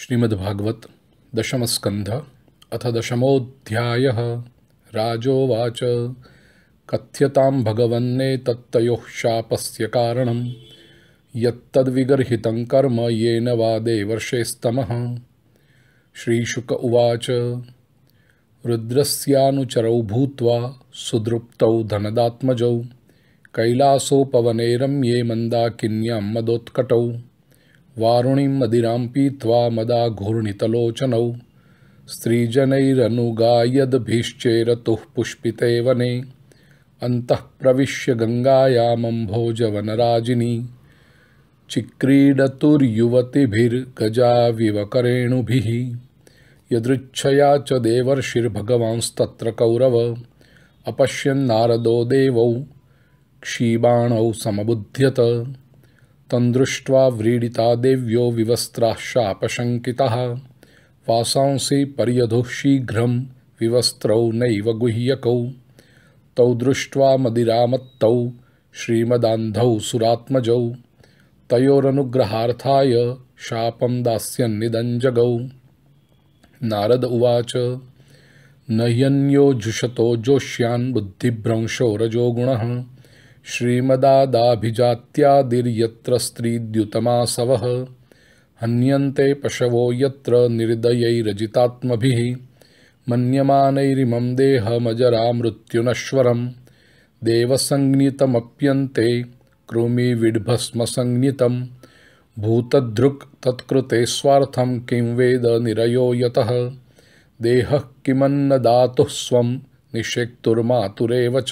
श्रीमद्भागवत दशमस्कंध अथ दशमोध्याय राजोवाच कथ्यतां भगवन्ने तत्तयो शापस्य कारणं यत्तद्विगर्हितं कर्म येन वा देवर्षेस्तमः श्रीशुक उवाच रुद्रस्यानुचरौ भूत सुदृप्तौ धनदात्मजौ कैलासोपवने रम्ये मन्दाकिन्यां मदोत्कटौ वारुणीम् अदिरां पीत्वा मदाघूर्णितलोचनौ स्त्रीजनैरनुगायद्भिश्चेरतुः पुष्पिते वने अंत अन्तः गंगायामं गङ्गायामम्भोजवनराजिनी चिक्रीडतुर्युवतिभिर्गजाविवकरेणुभिः यदृच्छया च देवर्षिर्भगवांस्तत्र कौरव अपश्यन्नारदो देवौ क्षीबाण समबुध्यत तन्दृष्ट्वा व्रीडिता देव्यो विवस्त्राः शापशङ्कितः वासांसि पर्यधुः शीघ्र विवस्त्रौ नैव गुह्यकौ तौ दृष्ट्वा मदिरामत्तौ श्रीमदान्धौ सुरात्मजौ तयोरनुग्रहार्थाय शापं दास्यन्निदञ्जगौ नारद उवाच न ह्यन्यो जुषतो जोष्यान् बुद्धिभ्रंशो रजोगुणः श्रीमदादाभिजात्यादिर्यत्र स्त्रीद्युतमा सवः हन्यन्ते पशवो यत्र निर्दयैरजितात्मभिः मन्यमानैरिमं देहमजरामृत्युनश्वरं देवसंज्ञितमप्यन्ते कृमि भूतधृक् तत्कृते स्वार्थं किं वेद निरयो यतः देहः किमन्न दातुः स्वं निषेक्तुर्मातुरेव च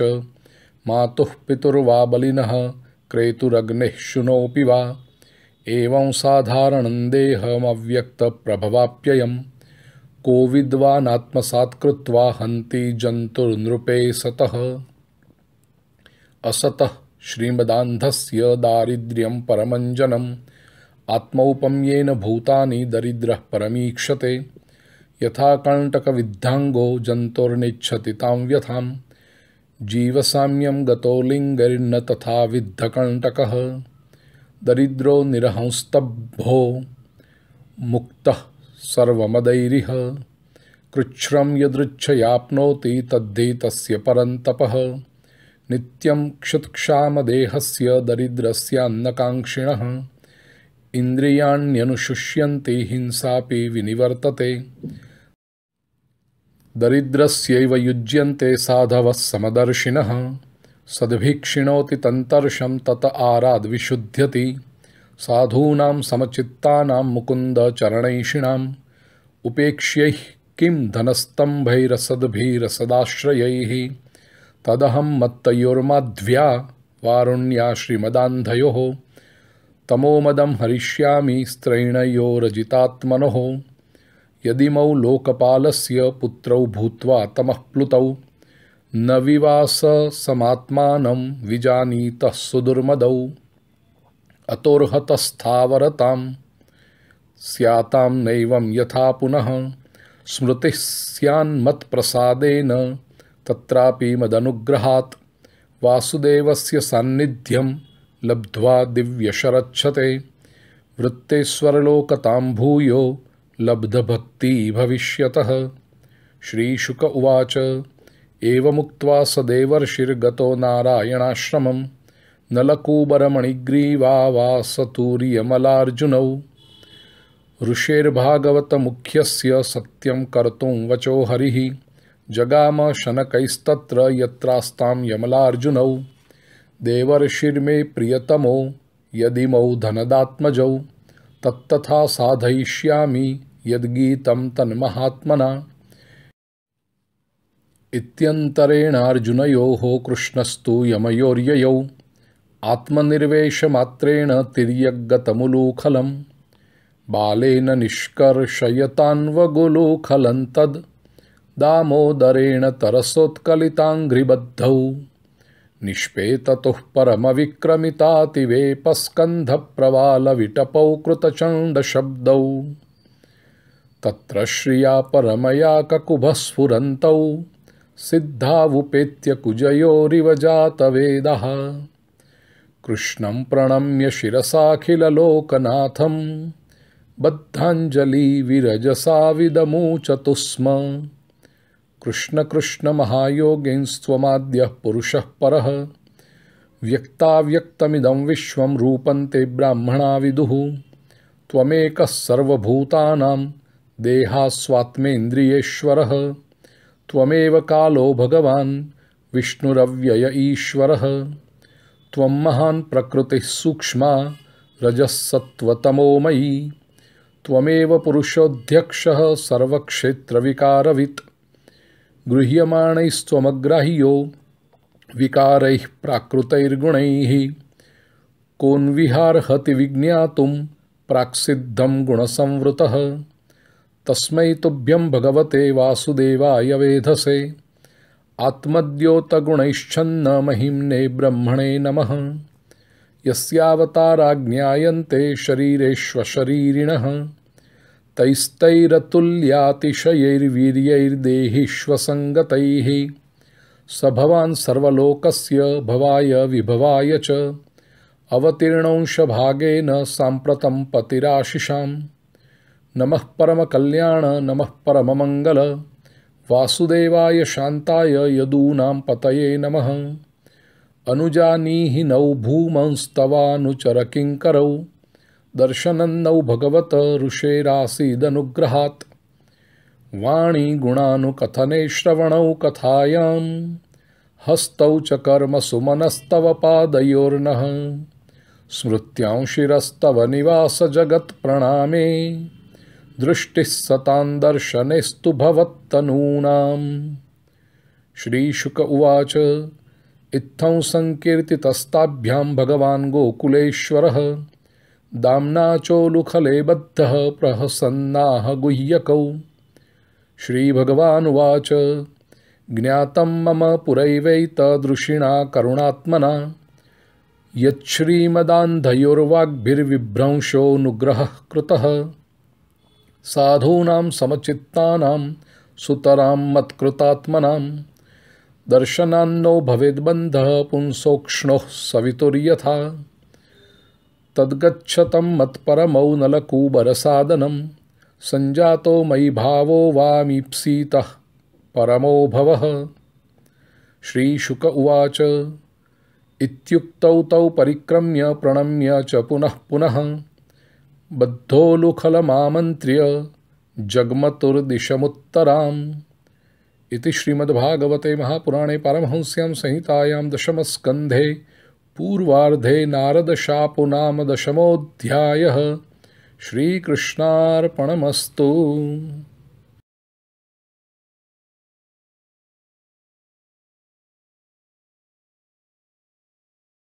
मातुः पितुर्वा बलिनः क्रेतुरग्निः शुनोऽपि वा एवं साधारणं देहमव्यक्तप्रभवाप्ययं कोविद्वानात्मसात् कृत्वा हन्ति जन्तुर्नृपे सतः असतः श्रीमदान्धस्य दारिद्र्यं परमञ्जनम् आत्मौपम्येन भूतानि दरिद्रः परमीक्षते यथा कण्टकविद्धाङ्गो जन्तोर्निच्छति तां व्यथाम् जीवसाम्यं गतो तथा विद्धकण्टकः दरिद्रो निरहंस्तभ्भो मुक्त सर्वमदैरिह कृच्छ्रं यदृच्छयाप्नोति तद्धि तस्य परन्तपः नित्यं क्षुत्क्षामदेहस्य दरिद्रस्यान्नकाङ्क्षिणः इन्द्रियाण्यनुशुष्यन्ति हिंसापि विनिवर्तते दरिद्रस्यैव युज्य साधव समदर्शिन सद्भिक्षिणोति तन्तर्षं तत साधूना साधूनां मुकुंद मुकुन्दचरणैषिणाम् उपेक्ष्य किं धनस्तम्भैरसद्भिरसदाश्रयैः तदहम मत्तयोर्माध्व्या वारुण्या श्रीमदान्धयोः तमोमदं हरिष्यामि स्त्रैणयोरजितात्मनोः यदिमौ लोकपालस्य पुत्रौ भूत्वा तमः प्लुतौ न विवास समात्मानं विजानीतः सुदुर्मदौ अतोर्हतस्थावरतां स्यातां नैवं यथा पुनः स्मृतिः स्यान्मत्प्रसादेन तत्रापि मदनुग्रहात् वासुदेवस्य सान्निध्यं लब्ध्वा दिव्यशरच्छते वृत्तेश्वरलोकतां भूयो लब्धभक्ति भविष्यतः श्रीशुक उवाच एवमुक्त्वा स देवर्षिर्गतो नारायणाश्रमं नलकूबरमणिग्रीवावासतूर्यमलार्जुनौ ऋषेर्भागवतमुख्यस्य सत्यं कर्तुं वचो हरिः जगाम शनकैस्तत्र यत्रास्तां यमलार्जुनौ देवर्षिर्मे प्रियतमो यदिमौ धनदात्मजौ तत्तथा साधयिष्यामि यद्गीतं तन्महात्मना इत्यन्तरेणार्जुनयोः कृष्णस्तु यमयोर्ययौ आत्मनिर्वेशमात्रेण तिर्यग्गतमुलूखलं बालेन निष्कर्षयतान्वगुलूखलं तद् दामोदरेण तरसोत्कलिताङ्घ्रिबद्धौ निष्पेततुः परमविक्रमितातिवेपस्कन्धप्रवालविटपौ कृतचण्डशब्दौ तत्र श्रिया परमया ककुभस्फुरन्तौ सिद्धावुपेत्य कुजयोरिव जातवेदः कृष्णं प्रणम्य शिरसाखिलोकनाथं बद्धाञ्जलिविरजसाविदमूचतु स्म कृष्णकृष्णमहायोगिंस्त्वमाद्यः पुरुषः परः व्यक्ताव्यक्तमिदं विश्वं रूपं ते ब्राह्मणा विदुः त्वमेकः सर्वभूतानां देहास्वात्मेन्द्रियेश्वर त्वमेव कालो भगवान् विष्णुरव्यय ईश्वर त्वं महान् प्रकृति सूक्ष्मा रजःसत्त्वतमोमयी त्वमेव पुरुषोऽध्यक्षः सर्वक्षेत्रविकारवित् गृह्यमाणैस्त्वमग्राह्यो विकारैः प्राकृतैर्गुणैः कोन्विहार्हति विज्ञातुं प्राक्सिद्धं गुणसंवृतः तस्मै तुभ्यं भगवते वासुदेवाय वेधसे आत्मद्योतगुणैश्छन्न महिम्ने ब्रह्मणे नमः यस्यावताराज्ञायन्ते शरीरेष्वशरीरिणः तैस्तैरतुल्यातिशयैर्वीर्यैर्देहिष्वसङ्गतैः स भवान् सर्वलोकस्य भवाय विभवाय च अवतीर्णंशभागेन साम्प्रतं पतिराशिषाम् नमः परमकल्याण नमः मंगल वासुदेवाय शान्ताय यदूना पतये नमः अनुजानीहि नौ भूमंस्तवानुचरकिङ्करौ दर्शनन्नौ भगवत ऋषेरासीदनुग्रहात् वाणी गुणानुकथने श्रवण कथायां हस्तौ च कर्मसु मनस्तव पादयोर्नः स्मृत्यांशिरस्तव निवासजगत्प्रणामे दृष्टिस्सतां दर्शनेस्तु भवत्तनूनाम् श्रीशुक उवाच इत्थं सङ्कीर्तितस्ताभ्यां भगवान् गोकुलेश्वरः दाम्ना चोलुखले बद्धः प्रहसन्नाः गुह्यकौ श्रीभगवानुवाच ज्ञातं मम पुरैवैतदृषिणा करुणात्मना यच्छ्रीमदान्धयोर्वाग्भिर्विभ्रंशोऽनुग्रहः कृतः साधूना समचित्तानां सुतरां मत्कृतात्मनां दर्शनान्नो भवेद्बन्धः पुंसोक्ष्णोः सवितुर्यथा तद्गच्छतं मत्परमौ नलकूबरसादनं सञ्जातो मयि भावो वामीप्सीतः परमो भवः श्रीशुक उवाच इत्युक्तौ तौ परिक्रम्य प्रणम्य च पुनः पुनः बद्धोलुखलमामन्त्र्य जग्मतुर्दिशमुत्तराम् इति श्रीमद्भागवते महापुराणे परमहंस्यां संहितायां दशमस्कन्धे पूर्वार्धे नारदशापुनाम दशमोऽध्यायः श्रीकृष्णार्पणमस्तु